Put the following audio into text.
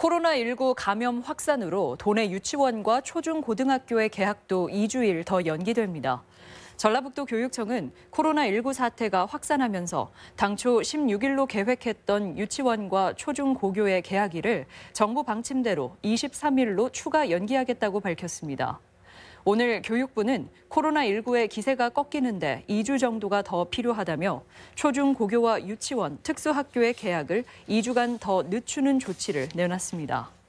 코로나19 감염 확산으로 도내 유치원과 초중고등학교의 개학도 2주일 더 연기됩니다. 전라북도 교육청은 코로나19 사태가 확산하면서 당초 16일로 계획했던 유치원과 초중고교의 개학일을 정부 방침대로 23일로 추가 연기하겠다고 밝혔습니다. 오늘 교육부는 코로나19의 기세가 꺾이는데 2주 정도가 더 필요하다며 초중 고교와 유치원, 특수학교의 개학을 2주간 더 늦추는 조치를 내놨습니다.